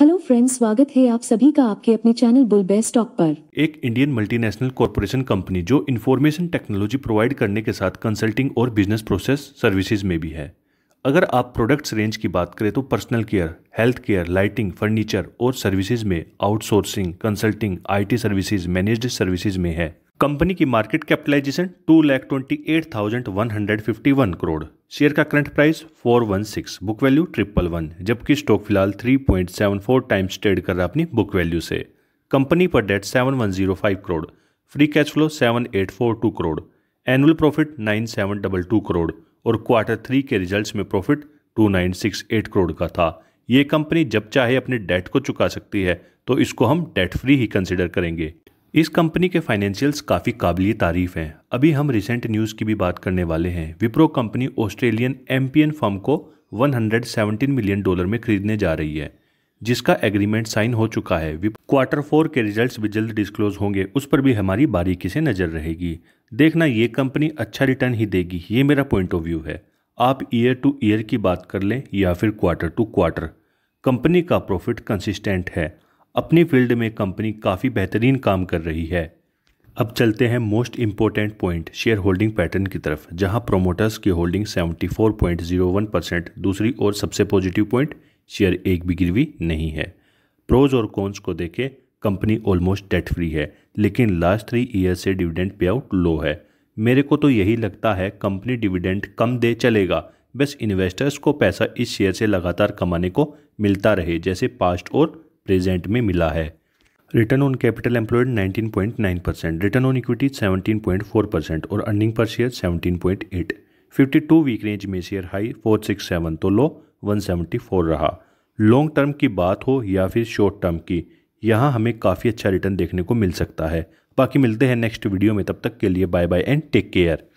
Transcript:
hello friends स्वागत है आप सभी का आपके अपने चैनल बुल स्टॉक पर एक इंडियन मल्टीनेशनल कॉरपोरेशन कंपनी जो इन्फॉर्मेशन टेक्नोलॉजी प्रोवाइड करने के साथ कंसल्टिंग और बिजनेस प्रोसेस सर्विसेज में भी है अगर आप प्रोडक्ट्स रेंज की बात करें तो personal care health care lighting furniture और सर्विसेज में outsourcing consulting IT services managed services में है कंपनी की market capitalization two lakh twenty eight thousand one hundred fifty one crore share का current price four one six book value triple one जबकि stock फिलहाल three point seven four times trade कर रहा अपनी book value से कंपनी पर debt seven one zero five crore free cash flow seven eight four two crore annual profit nine seven double two crore और quarter three के result में profit two nine six eight crore का था ये कंपनी जब चाहे अपने डेट को चुका सकती है तो इसको हम डेट फ्री ही कंसिडर करेंगे इस कंपनी के फाइनेंशियल्स काफ़ी काबिल तारीफ हैं अभी हम रिसेंट न्यूज़ की भी बात करने वाले हैं Wipro company Australian Ampion firm को 117 मिलियन डॉलर में खरीदने जा रही है जिसका एग्रीमेंट साइन हो चुका है क्वार्टर फोर के रिजल्ट्स भी जल्द डिस्क्लोज होंगे उस पर भी हमारी बारीकी से नज़र रहेगी देखना ये कंपनी अच्छा रिटर्न ही देगी ये मेरा पॉइंट ऑफ व्यू है आप ईयर टू ईयर की बात कर लें या फिर क्वार्टर टू क्वार्टर कंपनी का प्रॉफिट कंसिस्टेंट है अपनी फील्ड में कंपनी काफ़ी बेहतरीन काम कर रही है अब चलते हैं most important point share holding pattern की तरफ जहां प्रोमोटर्स की होल्डिंग 74.01 परसेंट दूसरी ओर सबसे पॉजिटिव पॉइंट शेयर एक भी गिरवी नहीं है प्रोज और कॉन्स को देखें कंपनी ऑलमोस्ट डेट फ्री है लेकिन लास्ट थ्री ईयर से डिविडेंड पे आउट लो है मेरे को तो यही लगता है कंपनी डिविडेंड कम दे चलेगा बस इन्वेस्टर्स को पैसा इस शेयर से लगातार कमाने को मिलता रहे जैसे पास्ट और प्रेजेंट में मिला है return on capital employed 19.9 percent return on equity 17.4 percent और earning per share 17.8 two week range में शेयर हाई 467 तो लो 174 रहा लॉन्ग टर्म की बात हो या फिर शॉर्ट टर्म की यहाँ हमें काफ़ी अच्छा रिटर्न देखने को मिल सकता है बाकी मिलते हैं नेक्स्ट वीडियो में तब तक के लिए bye bye and take care